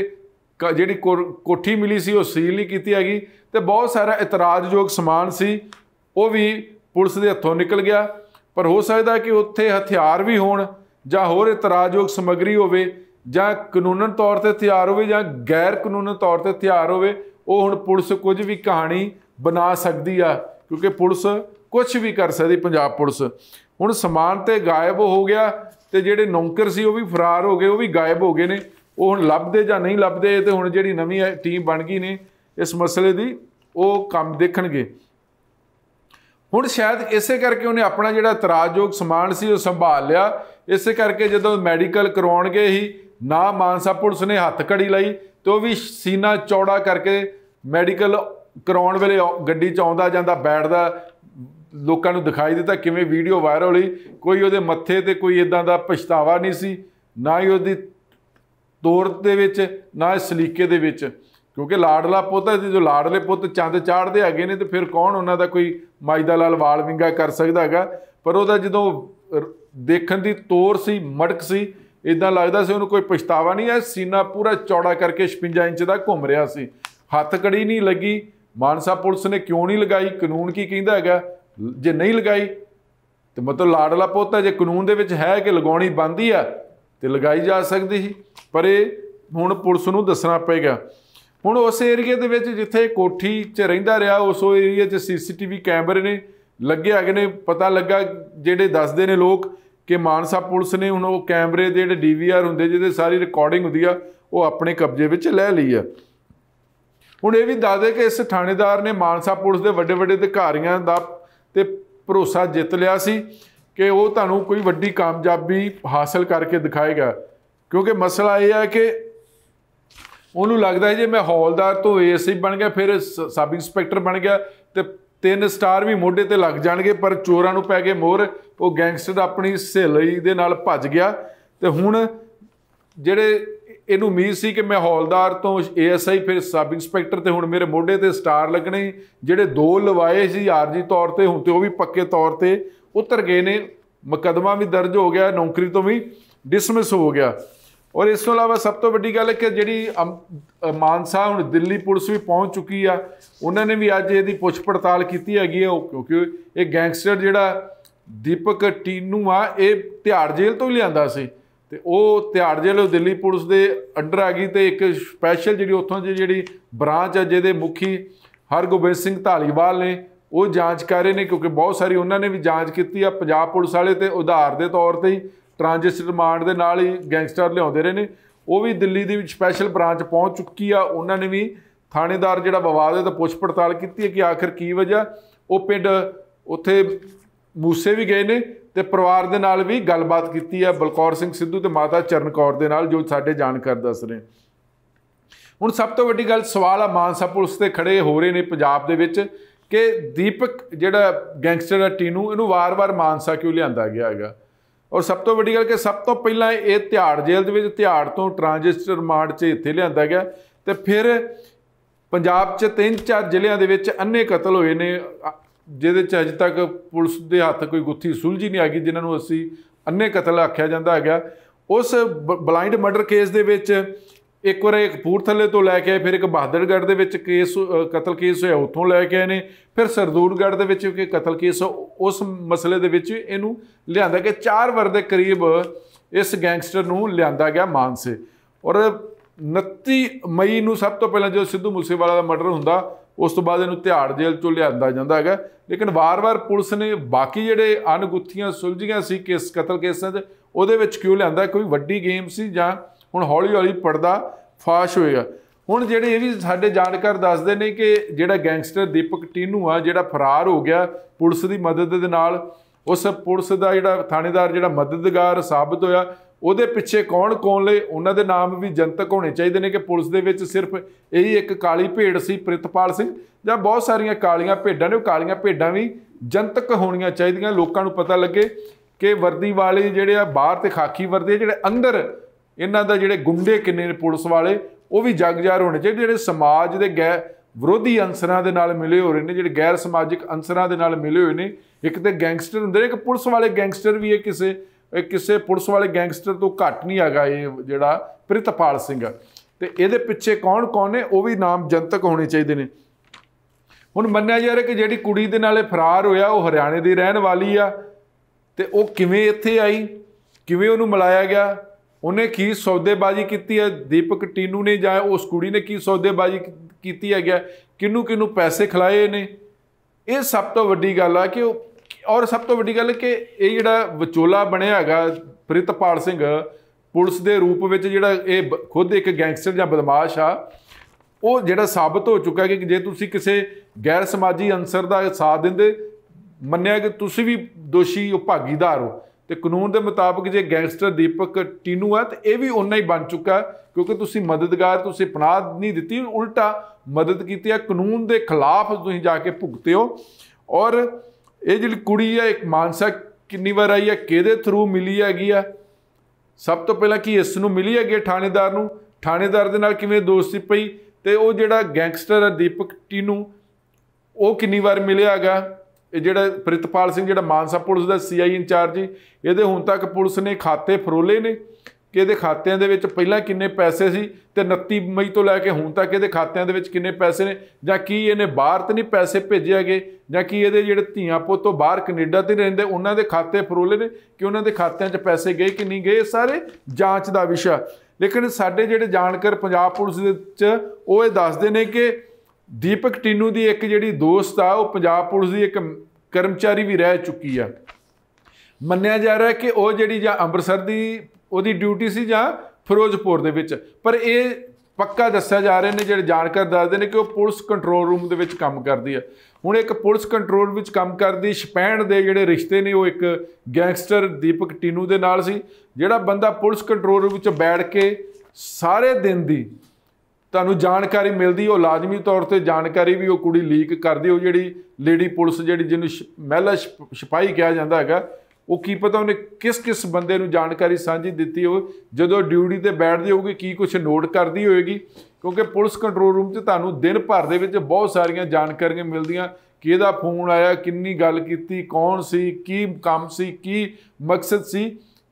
ਜਿਹੜੀ ਕੋਠੀ ਮਿਲੀ ਸੀ ਉਹ ਸੀਲ ਨਹੀਂ ਕੀਤੀ ਹੈਗੀ ਤੇ ਬਹੁਤ ਸਾਰਾ ਇਤਰਾਜ਼ਯੋਗ ਸਮਾਨ ਸੀ ਉਹ ਵੀ ਪੁਲਿਸ ਦੇ ਹੱਥੋਂ ਨਿਕਲ ਗਿਆ ਪਰ ਹੋ ਸਕਦਾ ਕਿ ਉੱਥੇ ਹਥਿਆਰ ਵੀ ਹੋਣ ਜਾਂ ਹੋਰ ਇਤਰਾਜ਼ਯੋਗ ਸਮਗਰੀ ਹੋਵੇ ਜਾਂ ਕਾਨੂੰਨਨ ਤੌਰ ਤੇ ਹਥਿਆਰ ਹੋਵੇ ਜਾਂ ਗੈਰ ਕਾਨੂੰਨਨ ਤੌਰ ਤੇ ਹਥਿਆਰ ਹੋਵੇ ਉਹ ਹੁਣ ਪੁਲਿਸ ਕੁਝ ਵੀ ਕਹਾਣੀ ਬਣਾ ਸਕਦੀ ਆ ਕਿਉਂਕਿ ਪੁਲਿਸ ਕੁਝ ਵੀ ਕਰ ਸਕਦੀ ਪੰਜਾਬ ਪੁਲਿਸ ਹੁਣ ਸਮਾਨ ਤੇ ਗਾਇਬ ਹੋ ਗਿਆ ਤੇ ਜਿਹੜੇ ਨੌਕਰ ਸੀ ਉਹ ਵੀ ਫਰਾਰ ਹੋ ਗਏ ਉਹ ਵੀ ਗਾਇਬ ਹੋ ਗਏ ਨੇ ਉਹ ਹੁਣ ਲੱਭਦੇ ਜਾਂ ਨਹੀਂ ਲੱਭਦੇ ਤੇ ਹੁਣ ਜਿਹੜੀ ਨਵੀਂ ਟੀਮ ਬਣ ਗਈ ਨੇ ਇਸ ਮਸਲੇ ਦੀ ਉਹ ਕੰਮ ਦੇਖਣਗੇ ਹੁਣ ਸ਼ਾਇਦ ਇਸੇ ਕਰਕੇ ਉਹਨੇ ਆਪਣਾ ਜਿਹੜਾ ਇਤਰਾਜ਼ਯੋਗ ਸਮਾਨ ਸੀ ਉਹ ਸੰਭਾਲ ਲਿਆ ਇਸੇ ਕਰਕੇ ਜਦੋਂ ਮੈਡੀਕਲ ਕਰਾਉਣਗੇ ਹੀ ਨਾ ਮਾਨਸਾ ਪੁਲਿਸ ਨੇ ਹੱਥ ਕੜੀ ਲਈ ਤੇ ਉਹ ਵੀ ਸੀਨਾ ਚੌੜਾ ਕਰਕੇ ਮੈਡੀਕਲ ਕਰਾਉਣ ਵੇਲੇ ਗੱਡੀ 'ਚ ਆਉਂਦਾ ਜਾਂਦਾ ਬੈਠਦਾ ਲੋਕਾਂ ਨੂੰ ਦਿਖਾਈ ਦਿੱਤਾ ਕਿਵੇਂ ਵੀਡੀਓ ਵਾਇਰਲ ਹੋਈ ਕੋਈ ਉਹਦੇ ਮੱਥੇ ਤੇ ਕੋਈ ਇਦਾਂ ਦਾ ਪਛਤਾਵਾ ਨਹੀਂ ਸੀ ਨਾ ਹੀ ਉਹਦੀ ਤੋਰ ਦੇ ਵਿੱਚ ਨਾ ਹੀ ਸਲੀਕੇ ਦੇ ਵਿੱਚ ਕਿਉਂਕਿ ਲਾੜਲਾ ਪੁੱਤ ਤੇ ਜੋ ਲਾੜਲੇ ਪੁੱਤ ਚੰਦ ਚਾੜਦੇ ਹੈਗੇ ਨੇ ਤੇ ਫਿਰ ਕੌਣ ਉਹਨਾਂ ਦਾ ਕੋਈ ਮਾਜਦਾ ਲਾਲ ਵਾਲ ਵਿੰਗਾ ਕਰ ਸਕਦਾ ਹੈਗਾ ਪਰ ਉਹਦਾ ਜਦੋਂ ਦੇਖਣ ਦੀ ਤੋਰ ਸੀ ਮੜਕ ਸੀ ਇਦਾਂ ਲੱਗਦਾ ਸੀ ਉਹਨੂੰ ਕੋਈ ਪਛਤਾਵਾ ਨਹੀਂ ਹੈ ਸੀਨਾ ਪੂਰਾ ਚੌੜਾ ਕਰਕੇ 56 ਇੰਚ ਦਾ ਘੁੰਮ ਰਿਹਾ ਸੀ ਹੱਥ ਕੜੀ ਨਹੀਂ ਲੱਗੀ ਮਾਨਸਾ ਪੁਲਿਸ ਨੇ ਕਿਉਂ ਨਹੀਂ ਲਗਾਈ ਕਾਨੂੰਨ ਕੀ ਕਹਿੰਦਾ ਹੈਗਾ ਜੇ ਨਹੀਂ ਲਗਾਈ ਤੇ ਮਤਲਬ ਲਾੜਲਾ ਪੋਤਾ ਜੇ ਕਾਨੂੰਨ ਦੇ ਵਿੱਚ ਹੈ ਕਿ ਲਗਾਉਣੀ ਬੰਦੀ ਆ ਤੇ ਲਗਾਈ ਜਾ ਸਕਦੀ ਸੀ ਪਰ ਇਹ ਹੁਣ ਪੁਲਿਸ ਨੂੰ ਦੱਸਣਾ ਪਏਗਾ ਹੁਣ ਉਸ ਏਰੀਏ ਦੇ ਵਿੱਚ ਜਿੱਥੇ ਕੋਠੀ 'ਚ ਰਹਿੰਦਾ ਰਿਹਾ ਉਸ ਏਰੀਏ 'ਚ ਸੀਸੀਟੀਵੀ ਕੈਮਰੇ ਨੇ ਲੱਗੇ ਆਗੇ ਨੇ ਪਤਾ ਲੱਗਾ ਜਿਹੜੇ ਦੱਸਦੇ ਨੇ ਲੋਕ ਕਿ ਮਾਨਸਾ ਪੁਲਿਸ ਨੇ ਹੁਣ ਉਹ ਕੈਮਰੇ ਦੇ ਜਿਹੜੇ ਡੀਵੀਆਰ ਹੁੰਦੇ ਜਿਹਦੇ ਸਾਰੀ ਰਿਕਾਰਡਿੰਗ ਹੁੰਦੀ ਆ ਉਹ ਆਪਣੇ ਕਬਜ਼ੇ ਵਿੱਚ ਲੈ ਲਈ ਆ ਹੁਣ ਇਹ ਵੀ ਦੱਸਦੇ ਕਿ ਇਸ ਥਾਣੇਦਾਰ ਨੇ ਮਾਨਸਾ ਪੁਲਿਸ ਦੇ ਵੱਡੇ ਵੱਡੇ ਅਧਿਕਾਰੀਆਂ ਦਾ ਤੇ ਭਰੋਸਾ ਜਿੱਤ ਲਿਆ ਸੀ ਕਿ ਉਹ ਤੁਹਾਨੂੰ ਕੋਈ ਵੱਡੀ ਕਾਮਯਾਬੀ ਹਾਸਲ ਕਰਕੇ ਦਿਖਾਏਗਾ ਕਿਉਂਕਿ ਮਸਲਾ ਇਹ ਹੈ ਕਿ ਉਹਨੂੰ ਲੱਗਦਾ ਹੈ ਜੇ ਮੈਂ ਹੌਲਦਾਰ ਤੋਂ ਏਸੀ ਬਣ ਗਿਆ ਫਿਰ ਸਬ ਇੰਸਪੈਕਟਰ ਬਣ ਗਿਆ ਤੇ ਤਿੰਨ ਸਟਾਰ ਵੀ ਮੋਢੇ ਤੇ ਲੱਗ ਜਾਣਗੇ ਪਰ ਚੋਰਾਂ ਨੂੰ ਪੈ ਗਏ ਮੋਹਰ ਉਹ ਗੈਂਗਸਟਰ ਆਪਣੀ ਸਹੇਲੀ ਦੇ ਨਾਲ ਭੱਜ ਗਿਆ ਤੇ ਹੁਣ ਜਿਹੜੇ ਇਹਨੂੰ ਉਮੀਦ ਸੀ ਕਿ ਮੈਂ ਹੌਲਦਾਰ ਤੋਂ ਏਐਸਆਈ ਫਿਰ ਸਬ ਇੰਸਪੈਕਟਰ ਤੇ ਹੁਣ ਮੇਰੇ ਮੋਢੇ ਤੇ ਸਟਾਰ ਲੱਗਣੇ ਜਿਹੜੇ ਦੋ ਲਵਾਏ ਸੀ ਆਰਜੀ ਤੌਰ ਤੇ ਹੁਣ ਤੇ ਉਹ ਵੀ ਪੱਕੇ ਤੌਰ ਤੇ ਉਤਰ ਗਏ ਨੇ ਮੁਕਦਮਾ ਵੀ ਦਰਜ ਹੋ ਗਿਆ ਨੌਕਰੀ ਤੋਂ ਵੀ ਡਿਸਮਿਸ ਹੋ ਗਿਆ ਔਰ ਇਸ ਤੋਂ ਇਲਾਵਾ ਸਭ ਤੋਂ ਵੱਡੀ ਗੱਲ ਹੈ ਕਿ ਜਿਹੜੀ ਮਾਨਸਾ ਹੁਣ ਦਿੱਲੀ ਪੁਲਿਸ ਵੀ ਪਹੁੰਚ ਚੁੱਕੀ ਆ ਉਹਨਾਂ ਨੇ ਵੀ ਅੱਜ ਇਹਦੀ ਪੁੱਛ ਪੜਤਾਲ ਕੀਤੀ ਹੈਗੀ ਆ ਕਿਉਂਕਿ ਇਹ ਗੈਂਗਸਟਰ ਜਿਹੜਾ ਦੀਪਕ ਟੀਨੂ ਆ ਇਹ ਤਿਹਾੜ ਜੇਲ੍ਹ ਤੋਂ ਹੀ ਲਿਆਂਦਾ ਸੀ ਤੇ ਉਹ ਤਿਹਾੜ ਜੇਲ੍ਹ ਦਿੱਲੀ ਪੁਲਿਸ ਦੇ ਅੰਡਰ ਆ ਗਈ ਤੇ ਇੱਕ ਸਪੈਸ਼ਲ ਜਿਹੜੀ ਉੱਥੋਂ ਦੀ ਜਿਹੜੀ ਬ੍ਰਾਂਚ ਹੈ ਜਿਹਦੇ ਮੁਖੀ ਹਰਗੋਬਿੰਦ ਸਿੰਘ ਢਾਲੀਵਾਲ ਨੇ ਉਹ ਜਾਂਚ ਕਰ ਰਹੇ ਨੇ ਕਿਉਂਕਿ ਬਹੁਤ ਸਾਰੀ ਉਹਨਾਂ ਨੇ ਵੀ ਜਾਂਚ ਕੀਤੀ ਆ ਪੰਜਾਬ ਪੁਲਿਸ ਵਾਲੇ ਤੇ ਉਧਾਰ ਦੇ ਤੌਰ ਤੇ ਹੀ ਟ੍ਰਾਂਜਿਸਟ ਰਿਮਾਂਡ ਦੇ ਨਾਲ ਹੀ ਗੈਂਗਸਟਰ ਲਿਆਉਂਦੇ ਰਹੇ ਨੇ ਉਹ ਵੀ ਦਿੱਲੀ ਦੀ ਵਿੱਚ ਸਪੈਸ਼ਲ ਬ੍ਰਾਂਚ ਪਹੁੰਚ ਚੁੱਕੀ ਆ ਉਹਨਾਂ ਨੇ ਵੀ ਥਾਣੇਦਾਰ ਜਿਹੜਾ ਵਿਵਾਦ ਹੈ ਤਾਂ ਪੁੱਛ ਪੜਤਾਲ ਕੀਤੀ ਹੈ ਕਿ ਆਖਰ ਕੀ ਵਜ੍ਹਾ ਉਹ ਪਿੰਡ ਉੱਥੇ ਮੂਸੇ ਵੀ ਗਏ ਨੇ ਤੇ ਪਰਿਵਾਰ ਦੇ ਨਾਲ ਵੀ ਗੱਲਬਾਤ ਕੀਤੀ ਹੈ ਬਲਕੌਰ ਸਿੰਘ ਸਿੱਧੂ ਤੇ ਮਾਤਾ ਚਰਨਕੌਰ ਦੇ ਨਾਲ ਜੋ ਸਾਡੇ ਜਾਣਕਾਰ ਦੱਸ ਰਹੇ ਹੁਣ ਸਭ ਤੋਂ ਵੱਡੀ ਗੱਲ ਸਵਾਲ ਆ ਮਾਨਸਾ ਪੁਲਿਸ ਤੇ ਖੜੇ ਹੋ ਰਹੇ ਨੇ ਪੰਜਾਬ ਦੇ ਵਿੱਚ ਕਿ ਦੀਪਕ ਜਿਹੜਾ ਗੈਂਗਸਟਰ ਆ ਟੀਨੂ ਇਹਨੂੰ ਵਾਰ-ਵਾਰ ਮਾਨਸਾ ਕਿਉਂ ਲਿਆਂਦਾ ਗਿਆ ਹੈਗਾ ਔਰ ਸਭ ਤੋਂ ਵੱਡੀ ਗੱਲ ਕਿ ਸਭ ਤੋਂ ਪਹਿਲਾਂ ਇਹ ਤਿਹਾੜ ਜੇਲ੍ਹ ਦੇ ਵਿੱਚ ਤਿਹਾੜ ਤੋਂ ਟ੍ਰਾਂਜਿਸਟਰ ਰਿਮਾਂਡ 'ਚ ਇੱਥੇ ਲਿਆਂਦਾ ਗਿਆ ਤੇ ਫਿਰ ਪੰਜਾਬ 'ਚ ਤਿੰਨ ਚਾਰ ਜ਼ਿਲ੍ਹਿਆਂ ਦੇ ਵਿੱਚ ਅੰਨੇ ਕਤਲ ਹੋਏ ਨੇ ਜਿਹਦੇ 'ਚ ਅਜੇ ਤੱਕ ਪੁਲਿਸ ਦੇ ਹੱਥ ਕੋਈ ਗੁੱਥੀ ਸੁਲਝੀ ਨਹੀਂ ਆ ਗਈ ਜਿਨ੍ਹਾਂ ਨੂੰ ਅਸੀਂ ਅੰਨੇ ਕਤਲ ਆਖਿਆ ਜਾਂਦਾ ਹੈਗਾ ਉਸ ਬਲਾਈਂਡ ਮਰਡਰ ਕੇਸ ਦੇ ਵਿੱਚ ਇੱਕ ਵਾਰ ਇੱਕ ਕਪੂਰਥਲੇ ਤੋਂ ਲੈ ਕੇ ਫਿਰ ਇੱਕ ਬਹਾਦਰਗੜ੍ਹ ਦੇ ਵਿੱਚ ਕੇਸ ਕਤਲ ਕੇਸ ਹੋਇਆ ਉੱਥੋਂ ਲੈ ਕੇ ਆਏ ਨੇ ਫਿਰ ਸਰਦੂਰਗੜ੍ਹ ਦੇ ਵਿੱਚ ਕਿ ਕਤਲ ਕੇਸ ਉਸ ਮਸਲੇ ਦੇ ਵਿੱਚ ਇਹਨੂੰ ਲਿਆਂਦਾ ਕਿ 4 ਵਰ ਦੇ ਕਰੀਬ ਇਸ ਗੈਂਗਸਟਰ ਨੂੰ ਲਿਆਂਦਾ ਗਿਆ ਮਾਨਸੇ ਔਰ 29 ਮਈ ਨੂੰ ਸਭ ਤੋਂ ਪਹਿਲਾਂ ਜਦੋਂ ਸਿੱਧੂ ਮੂਸੇਵਾਲਾ ਦਾ ਮਰਡਰ ਹੁੰਦਾ ਉਸ ਤੋਂ ਬਾਅਦ ਇਹਨੂੰ ਤਿਹਾੜ ਜੇਲ੍ਹ ਤੋਂ ਲਿਆਂਦਾ ਜਾਂਦਾ ਹੈਗਾ ਲੇਕਿਨ ਵਾਰ-ਵਾਰ ਪੁਲਿਸ ਨੇ ਬਾਕੀ ਜਿਹੜੇ ਅਣਗੁੱਥੀਆਂ ਸੁਲਝੀਆਂ ਸੀ ਕੇਸ ਕਤਲ ਕੇਸਾਂ 'ਚ ਉਹਦੇ ਵਿੱਚ ਕਿਉਂ ਲਿਆਂਦਾ ਕੋਈ ਵੱਡੀ ਗੇਮ ਸੀ ਜਾਂ ਹੁਣ ਹੌਲੀ-ਹੌਲੀ ਪਰਦਾ ਫਾਸ਼ ਹੋਏਗਾ ਹੁਣ ਜਿਹੜੇ ਇਹ ਵੀ ਸਾਡੇ ਜਾਣਕਾਰ ਦੱਸਦੇ ਨੇ ਕਿ ਜਿਹੜਾ ਗੈਂਗਸਟਰ ਦੀਪਕ ਟੀਨੂ ਆ ਜਿਹੜਾ ਫਰਾਰ ਹੋ ਗਿਆ ਪੁਲਿਸ ਦੀ ਮਦਦ ਦੇ ਨਾਲ ਉਸ ਪੁਲਿਸ ਦਾ ਜਿਹੜਾ ਥਾਣੇਦਾਰ ਜਿਹੜਾ ਮਦਦਗਾਰ ਸਾਬਤ ਹੋਇਆ ਉਹਦੇ ਪਿੱਛੇ ਕੌਣ ਕੌਣ ਲੈ ਉਹਨਾਂ ਦੇ ਨਾਮ ਵੀ ਜਨਤਕ ਹੋਣੇ ਚਾਹੀਦੇ ਨੇ ਕਿ ਪੁਲਿਸ ਦੇ ਵਿੱਚ ਸਿਰਫ ਇਹੀ ਇੱਕ ਕਾਲੀ ਭੇਡ ਸੀ ਪ੍ਰਿਤਪਾਲ ਸਿੰਘ ਜਾਂ ਬਹੁਤ ਸਾਰੀਆਂ ਕਾਲੀਆਂ ਭੇਡਾਂ ਨੇ ਉਹ ਕਾਲੀਆਂ ਭੇਡਾਂ ਵੀ ਜਨਤਕ ਹੋਣੀਆਂ ਚਾਹੀਦੀਆਂ ਲੋਕਾਂ ਨੂੰ ਪਤਾ ਲੱਗੇ ਕਿ ਵਰਦੀ ਵਾਲੇ ਜਿਹੜੇ ਆ ਬਾਹਰ ਤੇ ਖਾਕੀ ਵਰਦੇ ਜਿਹੜੇ ਅੰਦਰ ਇਹਨਾਂ ਦਾ ਜਿਹੜੇ ਗੁੰਡੇ ਕਿੰਨੇ ਨੇ ਪੁਲਿਸ ਵਾਲੇ ਉਹ ਵੀ ਜਗਜਾਰ ਹੋਣੇ ਚਾਹੀਦੇ ਜਿਹੜੇ ਸਮਾਜ ਦੇ ਗੈ ਵਿਰੋਧੀ ਅੰਸਰਾਂ ਦੇ ਨਾਲ ਮਿਲੇ ਹੋ ਰਹੇ ਨੇ ਜਿਹੜੇ ਗੈਰ ਸਮਾਜਿਕ ਅੰਸਰਾਂ ਦੇ ਨਾਲ ਮਿਲੇ ਹੋਏ ਨੇ ਇੱਕ ਤੇ ਗੈਂਗਸਟਰ ਹੁੰਦੇ ਨੇ ਇੱਕ ਪੁਲਿਸ ਵਾਲੇ ਗੈਂਗਸਟਰ ਵੀ ਇਹ ਕਿਸੇ ਕਿਸੇ ਪੁਲਿਸ ਵਾਲੇ ਗੈਂਗਸਟਰ ਤੋਂ ਘੱਟ ਨਹੀਂ ਹੈਗਾ ਇਹ ਜਿਹੜਾ ਪ੍ਰਿਤਪਾਲ ਸਿੰਘ ਤੇ ਇਹਦੇ ਪਿੱਛੇ ਕੌਣ ਕੌਣ ਨੇ ਉਹ ਵੀ ਨਾਮ ਜਨਤਕ ਹੋਣੇ ਚਾਹੀਦੇ ਨੇ ਹੁਣ ਮੰਨਿਆ ਜਾ ਰਿਹਾ ਕਿ ਜਿਹੜੀ ਕੁੜੀ ਦੇ ਨਾਲੇ ਫਰਾਰ ਹੋਇਆ ਉਹ ਹਰਿਆਣੇ ਦੀ ਰਹਿਣ ਵਾਲੀ ਆ ਤੇ ਉਹ ਕਿਵੇਂ ਇੱਥੇ ਆਈ ਕਿਵੇਂ ਉਹਨੂੰ ਮਿਲਾਇਆ ਗਿਆ ਉਹਨੇ ਕੀ ਸੌਦੇਬਾਜ਼ੀ ਕੀਤੀ ਹੈ ਦੀਪਕ ਟੀਨੂ ਨੇ ਜਾਂ ਉਸ ਕੁੜੀ ਨੇ ਕੀ ਸੌਦੇਬਾਜ਼ੀ ਕੀਤੀ ਗਿਆ ਕਿੰਨੂ ਕਿੰਨੂ ਪੈਸੇ ਖਲਾਏ ਨੇ ਇਹ ਸਭ ਤੋਂ ਵੱਡੀ ਗੱਲ ਆ ਕਿ ਉਹ ਔਰ ਸਭ ਤੋਂ ਵੱਡੀ ਗੱਲ ਕਿ ਇਹ ਜਿਹੜਾ ਵਿਚੋਲਾ ਬਣਿਆ ਹੈਗਾ ਪ੍ਰਿਤਪਾਲ ਸਿੰਘ ਪੁਲਿਸ ਦੇ ਰੂਪ ਵਿੱਚ ਜਿਹੜਾ ਇਹ ਖੁਦ ਇੱਕ ਗੈਂਗਸਟਰ ਜਾਂ ਬਦਮਾਸ਼ ਆ ਉਹ ਜਿਹੜਾ ਸਾਬਤ ਹੋ ਚੁੱਕਾ ਹੈ ਕਿ ਜੇ ਤੁਸੀਂ ਕਿਸੇ ਗੈਰ ਸਮਾਜੀ ਅੰਸਰ ਦਾ ਸਾਥ ਦਿੰਦੇ ਮੰਨਿਆ ਕਿ ਤੁਸੀਂ ਵੀ ਦੋਸ਼ੀ ਉਹ ਭਾਗੀਦਾਰ ਹੋ ਤੇ ਕਾਨੂੰਨ ਦੇ ਮੁਤਾਬਕ ਜੇ ਗੈਂਗਸਟਰ ਦੀਪਕ ਟੀਨੂ ਹੈ ਤੇ ਇਹ ਵੀ ਉਨਾ ਹੀ ਬਣ ਚੁੱਕਾ ਕਿਉਂਕਿ ਤੁਸੀਂ ਮਦਦਗਾਰ ਤੁਸੀਂ ਪਨਾਹ ਨਹੀਂ ਦਿੱਤੀ ਉਲਟਾ ਮਦਦ ਕੀਤੀ ਹੈ ਕਾਨੂੰਨ ਦੇ ਖਿਲਾਫ ਤੁਸੀਂ ਜਾ ਕੇ ਭੁਗਤੇ ਹੋ ਔਰ ਇਹ ਜਿਹੜੀ ਕੁੜੀ ਹੈ ਇੱਕ ਮਾਨਸਾ ਕਿੰਨੀ ਵਾਰ ਆਈ ਹੈ ਕਿਹਦੇ ਥਰੂ ਮਿਲੀ ਹੈਗੀ ਆ ਸਭ ਤੋਂ ਪਹਿਲਾਂ ਕਿ ਇਸ ਨੂੰ ਮਿਲੀ ਹੈਗੀ ਥਾਣੇਦਾਰ ਨੂੰ ਥਾਣੇਦਾਰ ਦੇ ਨਾਲ ਕਿਵੇਂ ਦੋਸਤੀ ਪਈ ਤੇ ਉਹ ਜਿਹੜਾ ਗੈਂਗਸਟਰ ਹੈ ਦੀਪਕ ਟੀਨੂ ਉਹ ਕਿੰਨੀ ਵਾਰ ਮਿਲਿਆ ਹੈਗਾ ਇਹ ਜਿਹੜਾ ਪ੍ਰਿਤਪਾਲ ਸਿੰਘ ਜਿਹੜਾ ਮਾਨਸਾ ਪੁਲਿਸ ਦਾ ਸੀਆਈ ਇੰਚਾਰਜ ਇਹਦੇ ਹੁਣ ਤੱਕ ਪੁਲਿਸ ਨੇ ਖਾਤੇ ਫਰੋਲੇ ਨੇ ਕਿ ਇਹਦੇ ਖਾਤਿਆਂ ਦੇ ਵਿੱਚ ਪਹਿਲਾਂ ਕਿੰਨੇ ਪੈਸੇ ਸੀ ਤੇ 29 ਮਈ ਤੋਂ ਲੈ ਕੇ ਹੁਣ ਤੱਕ ਇਹਦੇ ਖਾਤਿਆਂ ਦੇ ਵਿੱਚ ਕਿੰਨੇ ਪੈਸੇ ਨੇ ਜਾਂ ਕੀ ਇਹਨੇ ਬਾਹਰ ਤੇ ਨਹੀਂ ਪੈਸੇ ਭੇਜੇ ਹੈਗੇ ਜਾਂ ਕੀ ਇਹਦੇ ਜਿਹੜੇ ਧੀਆਂ ਪੁੱਤ ਤੋਂ ਬਾਹਰ ਕੈਨੇਡਾ ਤੇ ਰਹਿੰਦੇ ਉਹਨਾਂ ਦੇ ਖਾਤੇ ਫਰੋਲੇ ਨੇ ਕਿ ਉਹਨਾਂ ਦੇ ਖਾਤਿਆਂ 'ਚ ਪੈਸੇ ਗਏ ਕਿ ਨਹੀਂ ਗਏ ਸਾਰੇ ਜਾਂਚ ਦਾ ਵਿਸ਼ਾ ਲੇਕਿਨ ਸਾਡੇ ਜਿਹੜੇ ਜਾਣਕਾਰ ਪੰਜਾਬ ਪੁਲਿਸ ਦੇ ਵਿੱਚ ਉਹ ਇਹ ਦੱਸਦੇ ਨੇ ਕਿ ਦੀਪਕ ਟੀਨੂ ਦੀ ਇੱਕ ਜਿਹੜੀ ਦੋਸਤ ਆ ਉਹ ਪੰਜਾਬ ਪੁਲਿਸ ਦੀ ਇੱਕ ਕਰਮਚਾਰੀ ਵੀ ਰਹਿ ਚੁੱਕੀ ਆ ਮੰਨਿਆ ਜਾ ਰਿਹਾ ਕਿ ਉਹ ਜਿਹੜੀ ਜਾਂ ਅੰਮ੍ਰਿਤਸਰ ਦੀ ਉਹਦੀ ਡਿਊਟੀ ਸੀ ਜਾਂ ਫਿਰੋਜ਼ਪੁਰ ਦੇ ਵਿੱਚ ਪਰ ਇਹ ਪੱਕਾ ਦੱਸਿਆ ਜਾ ਰਿਹਾ ਨੇ ਜਿਹੜੇ ਜਾਣਕਾਰ ਦੱਸਦੇ ਨੇ ਕਿ ਉਹ ਪੁਲਿਸ ਕੰਟਰੋਲ ਰੂਮ ਦੇ ਵਿੱਚ ਕੰਮ ਕਰਦੀ ਆ ਹੁਣ ਇੱਕ ਪੁਲਿਸ ਕੰਟਰੋਲ ਵਿੱਚ ਕੰਮ ਕਰਦੀ ਸ਼ਪੈਣ ਦੇ ਜਿਹੜੇ ਰਿਸ਼ਤੇ ਨੇ ਉਹ ਇੱਕ ਗੈਂਗਸਟਰ ਦੀਪਕ ਟੀਨੂ ਦੇ ਨਾਲ ਸੀ ਜਿਹੜਾ ਬੰਦਾ ਪੁਲਿਸ ਕੰਟਰੋਲ ਰੂਮ ਵਿੱਚ ਬੈਠ ਕੇ ਸਾਰੇ ਦਿਨ ਦੀ ਤੁਹਾਨੂੰ ਜਾਣਕਾਰੀ ਮਿਲਦੀ ਉਹ ਲਾਜ਼ਮੀ ਤੌਰ ਤੇ ਜਾਣਕਾਰੀ ਵੀ ਉਹ ਕੁੜੀ ਲੀਕ ਕਰਦੀ ਉਹ ਜਿਹੜੀ ਲੇਡੀ ਪੁਲਿਸ ਜਿਹੜੀ ਜਿਹਨੂੰ ਮਹਿਲਾ ਸਿਪਾਹੀ ਕਿਹਾ ਜਾਂਦਾ ਹੈਗਾ ਉਹ ਕੀ ਪਤਾ ਉਹਨੇ ਕਿਸ ਕਿਸ ਬੰਦੇ ਨੂੰ ਜਾਣਕਾਰੀ ਸਾਂਝੀ ਦਿੱਤੀ ਹੋ ਜਦੋਂ ਡਿਊਟੀ ਤੇ ਬੈਠਦੇ ਹੋਗੇ ਕੀ ਕੁਝ ਨੋਟ ਕਰਦੀ ਹੋਏਗੀ ਕਿਉਂਕਿ ਪੁਲਿਸ ਕੰਟਰੋਲ ਰੂਮ 'ਚ ਤੁਹਾਨੂੰ ਦਿਨ ਭਰ ਦੇ ਵਿੱਚ ਬਹੁਤ ਸਾਰੀਆਂ ਜਾਣਕਾਰੀਆਂ ਮਿਲਦੀਆਂ ਕਿਹਦਾ ਫੋਨ ਆਇਆ ਕਿੰਨੀ ਗੱਲ ਕੀਤੀ ਕੌਣ ਸੀ ਕੀ ਕੰਮ ਸੀ ਕੀ ਮਕਸਦ ਸੀ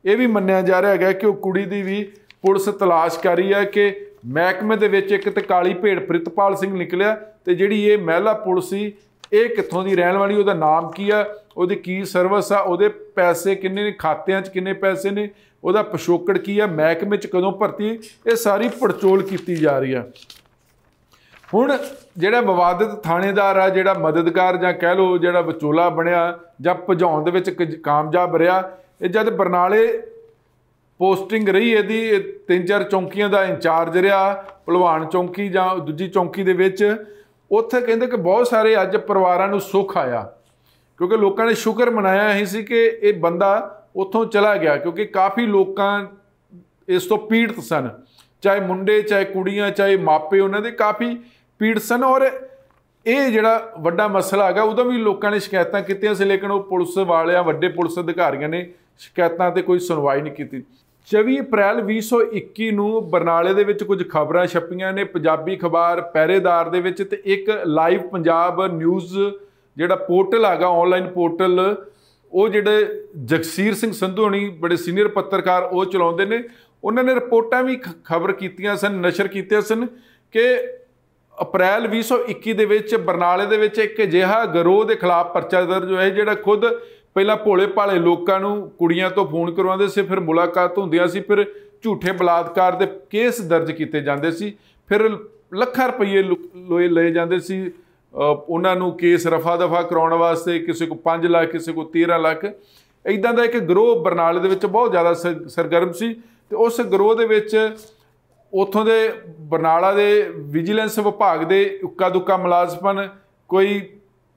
ਇਹ ਵੀ ਮੰਨਿਆ ਜਾ ਰਿਹਾ ਹੈਗਾ ਕਿ ਉਹ ਕੁੜੀ ਦੀ ਵੀ ਪੁਲਿਸ ਤਲਾਸ਼ ਕਰ ਰਹੀ ਹੈ ਕਿ ਮਹਿਕਮੇ ਦੇ ਵਿੱਚ ਇੱਕ ਤੇ ਕਾਲੀ ਭੇਡ ਪ੍ਰਿਤਪਾਲ ਸਿੰਘ ਨਿਕਲਿਆ ਤੇ ਜਿਹੜੀ ਇਹ ਮਹਿਲਾ ਪੁਲਿਸ ਸੀ ਇਹ ਕਿੱਥੋਂ ਦੀ ਰਹਿਣ ਵਾਲੀ ਉਹਦਾ ਨਾਮ ਕੀ ਆ ਉਹਦੀ ਕੀ ਸਰਵਿਸ ਆ ਉਹਦੇ ਪੈਸੇ ਕਿੰਨੇ ਨੇ ਖਾਤਿਆਂ 'ਚ ਕਿੰਨੇ ਪੈਸੇ ਨੇ ਉਹਦਾ ਪਸ਼ੋਕੜ ਕੀ ਆ ਮਹਿਕਮੇ 'ਚ ਕਦੋਂ ਭਰਤੀ ਇਹ ਸਾਰੀ ਪੜਚੋਲ ਕੀਤੀ ਜਾ ਰਹੀ ਆ ਹੁਣ ਜਿਹੜਾ ਵਿਵਾਦਿਤ ਥਾਣੇਦਾਰ ਆ ਜਿਹੜਾ ਮਦਦਗਾਰ ਜਾਂ ਕਹਿ ਲੋ ਜਿਹੜਾ ਵਿਚੋਲਾ ਬਣਿਆ ਜਾਂ ਭਜਾਉਣ ਦੇ ਵਿੱਚ ਕਾਮਯਾਬ ਰਿਹਾ ਇਹ ਜਦ ਬਰਨਾਲੇ ਪੋਸਟਿੰਗ ਰਹੀ ਇਹਦੀ ਤਿੰਨ ਚਾਰ ਚੌਂਕੀਆਂ ਦਾ ਇੰਚਾਰਜ ਰਿਹਾ ਪਹਿਲਵਾਨ ਚੌਂਕੀ ਜਾਂ ਦੂਜੀ ਚੌਂਕੀ ਦੇ ਵਿੱਚ ਉੱਥੇ ਕਹਿੰਦੇ ਕਿ ਬਹੁਤ ਸਾਰੇ ਅੱਜ ਪਰਿਵਾਰਾਂ ਨੂੰ ਸੁੱਖ ਆਇਆ ਕਿਉਂਕਿ ਲੋਕਾਂ ਨੇ ਸ਼ੁਕਰ ਮਨਾਇਆ ਹੀ ਸੀ ਕਿ ਇਹ ਬੰਦਾ ਉੱਥੋਂ ਚਲਾ ਗਿਆ ਕਿਉਂਕਿ ਕਾਫੀ ਲੋਕਾਂ ਇਸ ਤੋਂ ਪੀੜਤ ਸਨ ਚਾਹੇ ਮੁੰਡੇ ਚਾਹੇ ਕੁੜੀਆਂ ਚਾਹੇ ਮਾਪੇ ਉਹਨਾਂ ਦੇ ਕਾਫੀ ਪੀੜਤ ਸਨ ਔਰ ਇਹ ਜਿਹੜਾ ਵੱਡਾ ਮਸਲਾ ਹੈਗਾ ਉਦੋਂ ਵੀ ਲੋਕਾਂ ਨੇ ਸ਼ਿਕਾਇਤਾਂ ਕੀਤੀਆਂ ਸੀ ਲੇਕਿਨ ਉਹ ਪੁਲਿਸ ਵਾਲਿਆਂ ਵੱਡੇ ਪੁਲਿਸ ਅਧਿਕਾਰੀਆਂ ਨੇ ਸ਼ਿਕਾਇਤਾਂ ਤੇ ਕੋਈ ਸੁਣਵਾਈ ਨਹੀਂ ਕੀਤੀ 24 ਅਪ੍ਰੈਲ 2021 ਨੂੰ ਬਰਨਾਲੇ ਦੇ ਵਿੱਚ ਕੁਝ ਖਬਰਾਂ ਛਪੀਆਂ ਨੇ ਪੰਜਾਬੀ ਖਬਰ ਪਹਿਰੇਦਾਰ ਦੇ ਵਿੱਚ ਤੇ ਇੱਕ ਲਾਈਵ ਪੰਜਾਬ ਨਿਊਜ਼ ਜਿਹੜਾ ਪੋਰਟਲ ਹੈਗਾ ਆਨਲਾਈਨ ਪੋਰਟਲ ਉਹ ਜਿਹੜੇ ਜਗਸੀਰ ਸਿੰਘ ਸੰਧੂ ਹਣੀ ਬੜੇ ਸੀਨੀਅਰ ਪੱਤਰਕਾਰ ਉਹ ਚਲਾਉਂਦੇ ਨੇ ਉਹਨਾਂ ਨੇ ਰਿਪੋਰਟਾਂ ਵੀ ਖਬਰ ਕੀਤੀਆਂ ਸਨ ਨਸ਼ਰ ਕੀਤੇ ਸਨ ਕਿ ਅਪ੍ਰੈਲ 2021 ਦੇ ਵਿੱਚ ਬਰਨਾਲੇ ਦੇ ਵਿੱਚ ਇੱਕ ਅਜਿਹਾ ਗਰੋਹ ਦੇ ਖਿਲਾਫ ਪਰਚਾ ਦਰਜ ਹੋਇਆ ਜਿਹੜਾ ਖੁਦ ਪਹਿਲਾਂ ਭੋਲੇ ਭਾਲੇ ਲੋਕਾਂ ਨੂੰ ਕੁੜੀਆਂ ਤੋਂ ਫੋਨ ਕਰਵਾਉਂਦੇ ਸੀ ਫਿਰ ਮੁਲਾਕਾਤ ਹੁੰਦੀਆਂ ਸੀ ਫਿਰ ਝੂਠੇ ਬਲਾਤਕਾਰ ਦੇ ਕੇਸ ਦਰਜ ਕੀਤੇ ਜਾਂਦੇ ਸੀ ਫਿਰ ਲੱਖਾਂ ਰੁਪਏ ਲੋਏ ਲਏ ਜਾਂਦੇ ਸੀ ਉਹਨਾਂ ਨੂੰ ਕੇਸ ਰਫਾ ਦਫਾ ਕਰਾਉਣ ਵਾਸਤੇ ਕਿਸੇ ਕੋ 5 ਲੱਖ ਕਿਸੇ ਕੋ 13 ਲੱਖ ਇਦਾਂ ਦਾ ਇੱਕ ਗਰੋਹ ਬਰਨਾਲੇ ਦੇ ਵਿੱਚ ਬਹੁਤ ਜ਼ਿਆਦਾ ਸਰਗਰਮ ਸੀ ਤੇ ਉਸ ਗਰੋਹ ਦੇ ਵਿੱਚ ਉਥੋਂ ਦੇ ਬਰਨਾਲਾ ਦੇ ਵਿਜੀਲੈਂਸ ਵਿਭਾਗ ਦੇ ਉੱਕਾ ਦੁੱਕਾ ਮੁਲਾਜ਼ਮਨ ਕੋਈ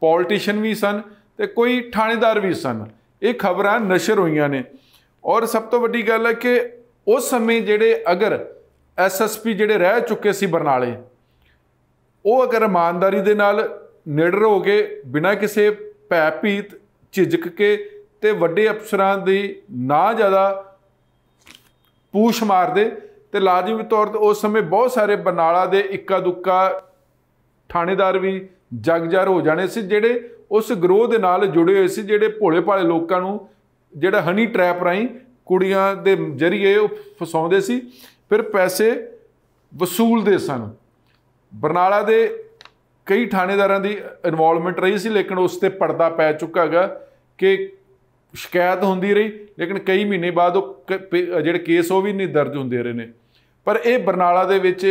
ਪੋਲਿਟਿਸ਼ੀਅਨ ਵੀ ਸਨ ਤੇ ਕੋਈ ਥਾਣੇਦਾਰ ਵੀ ਸਨ ਇਹ ਖਬਰਾਂ ਨਸ਼ਰ ਹੋਈਆਂ ਨੇ ਔਰ ਸਭ ਤੋਂ ਵੱਡੀ ਗੱਲ ਹੈ ਕਿ ਉਸ ਸਮੇਂ ਜਿਹੜੇ ਅਗਰ ਐਸਐਸਪੀ ਜਿਹੜੇ ਰਹਿ ਚੁੱਕੇ ਸੀ ਬਰਨਾਲੇ ਉਹ ਅਗਰ ਇਮਾਨਦਾਰੀ ਦੇ ਨਾਲ ਨਿਡਰ ਹੋ ਕੇ ਬਿਨਾਂ ਕਿਸੇ ਭੈ ਭੀਤ ਝਿਜਕ ਕੇ ਤੇ ਵੱਡੇ ਅਫਸਰਾਂ ਦੀ ਨਾ ਜ਼ਿਆਦਾ ਪੂਛ ਮਾਰਦੇ ਤੇ ਲਾਜ਼ਮੀ ਤੌਰ ਤੇ ਉਸ ਸਮੇਂ ਬਹੁਤ ਸਾਰੇ ਬਰਨਾਲਾ ਦੇ ਇੱਕਾ ਦੁੱਕਾ ਥਾਣੇਦਾਰ ਵੀ ਜਗਜਰ ਹੋ ਜਾਣੇ ਸੀ ਜਿਹੜੇ ਉਸ ਗਰੋਹ ਦੇ ਨਾਲ ਜੁੜੇ ਹੋਏ ਸੀ ਜਿਹੜੇ ਭੋਲੇ ਭਾਲੇ ਲੋਕਾਂ ਨੂੰ ਜਿਹੜਾ ਹਨੀ ਟ੍ਰੈਪ ਰਾਈ ਕੁੜੀਆਂ ਦੇ ਜ਼ਰੀਏ ਉਹ ਫਸਾਉਂਦੇ ਸੀ ਫਿਰ ਪੈਸੇ ਵਸੂਲਦੇ ਸਨ ਬਰਨਾਲਾ ਦੇ ਕਈ ਥਾਣੇਦਾਰਾਂ ਦੀ ਇਨਵੋਲਵਮੈਂਟ ਰਹੀ ਸੀ ਲੇਕਿਨ ਉਸ ਤੇ ਪਰਦਾ ਪੈ ਚੁੱਕਾ ਹੈਗਾ ਕਿ ਸ਼ਿਕਾਇਤ ਹੁੰਦੀ ਰਹੀ ਲੇਕਿਨ ਕਈ ਮਹੀਨੇ ਬਾਅਦ ਉਹ ਜਿਹੜੇ ਕੇਸ ਉਹ ਵੀ ਨਹੀਂ ਦਰਜ ਹੁੰਦੇ ਰਹੇ ਨੇ ਪਰ ਇਹ ਬਰਨਾਲਾ ਦੇ ਵਿੱਚ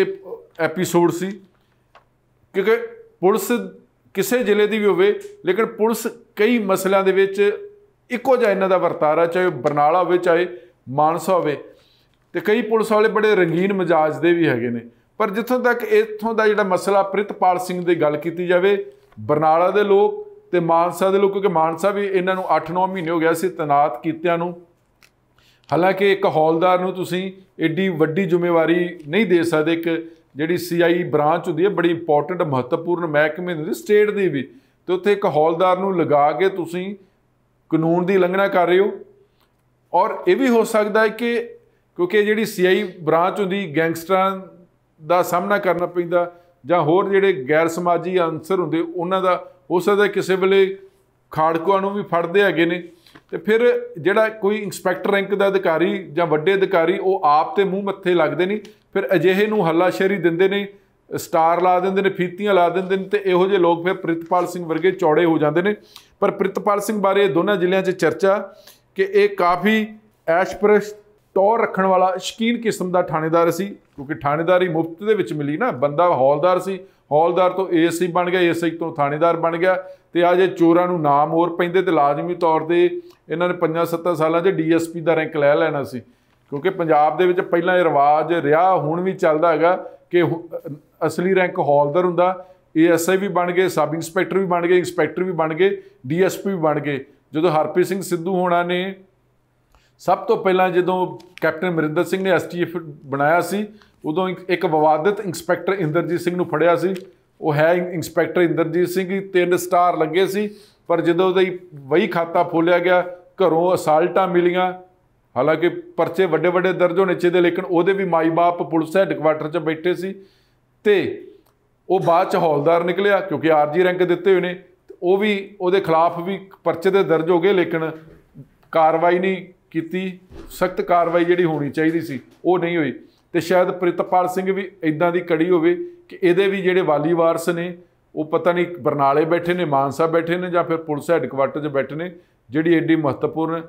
ਐਪੀਸੋਡ ਸੀ ਕਿਉਂਕਿ ਪੁਲਿਸ ਕਿਸੇ ਜ਼ਿਲ੍ਹੇ ਦੀ ਵੀ ਹੋਵੇ ਲੇਕਿਨ ਪੁਲਿਸ ਕਈ ਮਸਲਿਆਂ ਦੇ ਵਿੱਚ ਇੱਕੋ ਜਿਹਾ ਇਹਨਾਂ ਦਾ ਵਰਤਾਰਾ ਚਾਹੇ ਬਰਨਾਲਾ ਹੋਵੇ ਚਾਹੇ ਮਾਨਸਾ ਹੋਵੇ ਤੇ ਕਈ ਪੁਲਿਸ ਵਾਲੇ ਬੜੇ ਰੰਗੀਨ ਮਜਾਜ ਦੇ ਵੀ ਹੈਗੇ ਨੇ ਪਰ ਜਿੱਥੋਂ ਤੱਕ ਇੱਥੋਂ ਦਾ ਜਿਹੜਾ ਮਸਲਾ ਪ੍ਰਿਤਪਾਲ ਸਿੰਘ ਦੀ ਗੱਲ ਕੀਤੀ ਜਾਵੇ ਬਰਨਾਲਾ ਦੇ ਲੋਕ ਤੇ ਮਾਨਸਾ ਦੇ ਲੋਕ ਕਿਉਂਕਿ ਮਾਨਸਾ ਵੀ ਇਹਨਾਂ ਨੂੰ 8-9 ਮਹੀਨੇ ਹੋ ਗਿਆ ਸੀ ਤਨਾਤ ਕੀਤਿਆਂ ਨੂੰ ਹਾਲਾਂਕਿ ਇੱਕ ਹੌਲਦਾਰ ਨੂੰ ਤੁਸੀਂ ਏਡੀ ਵੱਡੀ ਜ਼ਿੰਮੇਵਾਰੀ ਨਹੀਂ ਦੇ ਸਕਦੇ ਇੱਕ ਜਿਹੜੀ ਸੀਆਈ ਬ੍ਰਾਂਚ ਹੁੰਦੀ ਹੈ ਬੜੀ ਇੰਪੋਰਟੈਂਟ ਮਹੱਤਵਪੂਰਨ ਮਹਿਕਮੇ ਹੁੰਦੀ ਸਟੇਟ ਦੀ ਵੀ ਤੇ ਉੱਥੇ ਇੱਕ ਹੌਲਦਾਰ ਨੂੰ ਲਗਾ ਕੇ ਤੁਸੀਂ ਕਾਨੂੰਨ ਦੀ ਉਲੰਘਣਾ ਕਰ ਰਹੇ ਹੋ ਔਰ ਇਹ ਵੀ ਹੋ ਸਕਦਾ ਹੈ ਕਿ ਕਿਉਂਕਿ ਜਿਹੜੀ ਸੀਆਈ ਬ੍ਰਾਂਚ ਹੁੰਦੀ ਗੈਂਗਸਟਰਾਂ ਦਾ ਸਾਹਮਣਾ ਕਰਨਾ ਪੈਂਦਾ ਜਾਂ ਹੋਰ ਜਿਹੜੇ ਗੈਰ ਸਮਾਜੀ ਅੰਸਰ ਹੁੰਦੇ ਉਹਨਾਂ ਦਾ ਹੋ ਸਕਦਾ ਕਿਸੇ ਵੇਲੇ ਖਾੜਕੂਆਂ ਨੂੰ ਵੀ ਫੜਦੇ ਹੈਗੇ ਨੇ ਤੇ ਫਿਰ ਜਿਹੜਾ ਕੋਈ ਇਨਸਪੈਕਟਰ ਰੈਂਕ ਦਾ ਅਧਿਕਾਰੀ ਜਾਂ ਵੱਡੇ ਅਧਿਕਾਰੀ ਉਹ ਆਪ ਤੇ ਮੂੰਹ ਮੱਥੇ ਲੱਗਦੇ ਨਹੀਂ ਫਿਰ ਅਜਿਹੇ ਨੂੰ ਹੱਲਾਸ਼ੇਰੀ ਦਿੰਦੇ ਨੇ ਸਟਾਰ ਲਾ ਦਿੰਦੇ ਨੇ ਫੀਤੀਆਂ ਲਾ ਦਿੰਦੇ ਨੇ ਤੇ ਇਹੋ ਜਿਹੇ ਲੋਕ ਫਿਰ ਪ੍ਰਿਤਪਾਲ ਸਿੰਘ ਵਰਗੇ ਚੌੜੇ ਹੋ ਜਾਂਦੇ ਨੇ ਪਰ ਪ੍ਰਿਤਪਾਲ ਸਿੰਘ ਬਾਰੇ ਦੋਨਾਂ ਜ਼ਿਲ੍ਹਿਆਂ 'ਚ ਚਰਚਾ ਕਿ ਇਹ ਕਾਫੀ ਐਸ਼ਪ੍ਰਸ਼ ਟੌਰ ਰੱਖਣ ਵਾਲਾ ਸ਼ਕੀਨ ਕਿਸਮ ਦਾ ਥਾਣੇਦਾਰ ਸੀ ਕਿਉਂਕਿ ਥਾਣੇਦਾਰੀ ਮੁਫਤ ਦੇ ਵਿੱਚ ਮਿਲੀ ਨਾ ਬੰਦਾ ਹੌਲਦਾਰ ਸੀ ਹੌਲਦਾਰ ਤੋਂ ਏਸੀ ਬਣ ਗਿਆ ਏਸੀ ਤੋਂ ਥਾਣੇਦਾਰ ਬਣ ਗਿਆ ਤੇ ਆ ਜੇ ਚੋਰਾਂ ਨੂੰ ਨਾਮ ਹੋਰ ਪੈਂਦੇ ਤੇ ਲਾਜ਼ਮੀ ਤੌਰ ਤੇ ਇਹਨਾਂ ਨੇ 5-7 ਸਾਲਾਂ 'ਚ ਡੀਐਸਪੀ ਦਾ ਰੈਂਕ ਲੈ ਲੈਣਾ ਸੀ ਕਿਉਂਕਿ ਪੰਜਾਬ ਦੇ ਵਿੱਚ ਪਹਿਲਾਂ ਇਹ ਰਿਵਾਜ ਰਿਹਾ ਹੁਣ ਵੀ ਚੱਲਦਾ ਹੈਗਾ ਕਿ ਅਸਲੀ ਰੈਂਕ ਹੌਲਦਾਰ ਹੁੰਦਾ ਏਐਸਆਈ ਵੀ ਬਣ ਗਏ ਸਬ ਇੰਸਪੈਕਟਰ ਵੀ ਬਣ ਗਏ ਇੰਸਪੈਕਟਰ ਵੀ ਬਣ ਗਏ ਡੀਐਸਪੀ ਵੀ ਬਣ ਗਏ ਜਦੋਂ ਹਰਪ੍ਰੀਤ ਸਿੰਘ ਸਿੱਧੂ ਹੋਣਾ ਨੇ ਸਭ ਤੋਂ ਪਹਿਲਾਂ ਜਦੋਂ ਕੈਪਟਨ ਮਰਿੰਦਰ ਸਿੰਘ ਨੇ ਐਸਟੀਐਫ ਬਣਾਇਆ ਸੀ ਉਦੋਂ ਇੱਕ ਵਿਵਾਦਿਤ ਇੰਸਪੈਕਟਰ ਇੰਦਰਜੀਤ ਸਿੰਘ ਨੂੰ ਫੜਿਆ ਸੀ ਉਹ ਹੈ ਇੰਸਪੈਕਟਰ ਇੰਦਰਜੀਤ ਸਿੰਘ ਤਿੰਨ ਸਟਾਰ ਲੱਗੇ ਸੀ ਪਰ ਜਦੋਂ ਉਹਦੀ ਵਹੀ ਖਾਤਾ ਫੋਲਿਆ ਗਿਆ ਘਰੋਂ ਅਸਾਲਟਾਂ ਮਿਲੀਆਂ ਹਾਲਾਂਕਿ ਪਰਚੇ ਵੱਡੇ ਵੱਡੇ ਦਰਜ ਹੋਣੇ ਚਾਹੀਦੇ ਲੇਕਿਨ ਉਹਦੇ ਵੀ ਮਾਈ ਬਾਪ ਪੁਲਿਸ ਕੁਆਟਰ 'ਚ ਬੈਠੇ ਸੀ ਤੇ ਉਹ ਬਾਅਦ 'ਚ ਹੌਲਦਾਰ ਨਿਕਲਿਆ ਕਿਉਂਕਿ ਆਰਜੀ ਰੈਂਕ ਦਿੱਤੇ ਹੋਏ ਨੇ ਉਹ ਵੀ ਉਹਦੇ ਖਿਲਾਫ ਵੀ ਪਰਚੇ ਦੇ ਦਰਜ ਹੋ ਗਏ ਲੇਕਿਨ ਕਾਰਵਾਈ ਨਹੀਂ ਕੀਤੀ ਸਖਤ ਕਾਰਵਾਈ ਜਿਹੜੀ ਹੋਣੀ ਚਾਹੀਦੀ ਸੀ ਉਹ ਨਹੀਂ ਹੋਈ ਤੇ ਸ਼ਾਇਦ ਪ੍ਰਿਤਪਾਲ ਸਿੰਘ ਵੀ ਇਦਾਂ ਦੀ ਕੜੀ ਹੋਵੇ ਕਿ ਇਹਦੇ ਵੀ ਜਿਹੜੇ ਵਾਲੀ ਵਾਰਸ ਨੇ ਉਹ ਪਤਾ ਨਹੀਂ ਬਰਨਾਲੇ ਬੈਠੇ ਨੇ ਮਾਨਸਾ ਬੈਠੇ ਨੇ ਜਾਂ ਫਿਰ ਪੁਲਿਸ ਹੈੱਡਕੁਆਰਟਰ 'ਚ ਬੈਠੇ ਨੇ ਜਿਹੜੀ ਐਡੀ ਮਹੱਤਵਪੂਰਨ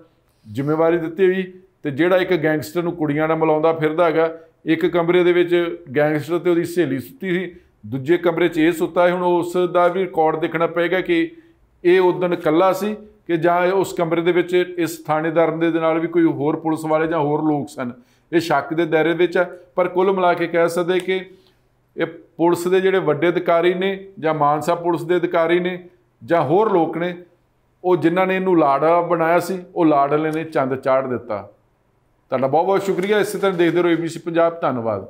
ਜ਼ਿੰਮੇਵਾਰੀ ਦਿੱਤੀ ਹੋਈ ਤੇ ਜਿਹੜਾ ਇੱਕ ਗੈਂਗਸਟਰ ਨੂੰ ਕੁੜੀਆਂ ਨਾਲ ਮਿਲਾਉਂਦਾ ਫਿਰਦਾ ਹੈਗਾ ਇੱਕ ਕਮਰੇ ਦੇ ਵਿੱਚ ਗੈਂਗਸਟਰ ਤੇ ਉਹਦੀ ਸਹੇਲੀ ਸੁੱਤੀ ਸੀ ਦੂਜੇ ਕਮਰੇ 'ਚ ਇਹ ਸੁੱਤਾ ਹੈ ਹੁਣ ਉਸ ਦਾ ਵੀ ਰਿਕਾਰਡ ਦੇਖਣਾ ਪਏਗਾ ਕਿ ਇਹ ਉਦੋਂ ਇਕੱਲਾ ਸੀ ਕਿ ਜਾਂ ਉਸ ਕਮਰੇ ਦੇ ਵਿੱਚ ਇਸ ਥਾਣੇਦਾਰ ਦੇ ਨਾਲ ਵੀ ਕੋਈ ਹੋਰ ਪੁਲਿਸ ਵਾਲੇ ਜਾਂ ਹੋਰ ਲੋਕ ਸਨ ਇਹ ਸ਼ੱਕ ਦੇ ਦਾਇਰੇ ਵਿੱਚ ਹੈ ਪਰ ਕੁੱਲ ਮਿਲਾ ਕੇ ਕਹਿ ਸਕਦੇ ਕਿ ਇਹ ਪੁਲਿਸ ਦੇ ਜਿਹੜੇ ਵੱਡੇ ਅਧਿਕਾਰੀ ਨੇ ਜਾਂ ਮਾਨਸਾ ਪੁਲਿਸ ਦੇ ਅਧਿਕਾਰੀ ਨੇ ਜਾਂ ਹੋਰ ਲੋਕ ਨੇ ਉਹ ਜਿਨ੍ਹਾਂ ਨੇ ਇਹਨੂੰ ਲਾੜਾ ਬਣਾਇਆ ਸੀ ਉਹ ਲਾੜਲੇ ਨੇ ਚੰਦ ਚਾੜ ਦਿੱਤਾ ਤੁਹਾਡਾ ਬਹੁਤ ਬਹੁਤ ਸ਼ੁਕਰੀਆ ਇਸੇ ਤਰ੍ਹਾਂ ਦੇਖਦੇ ਰਹੋ ABC ਪੰਜਾਬ ਧੰਨਵਾਦ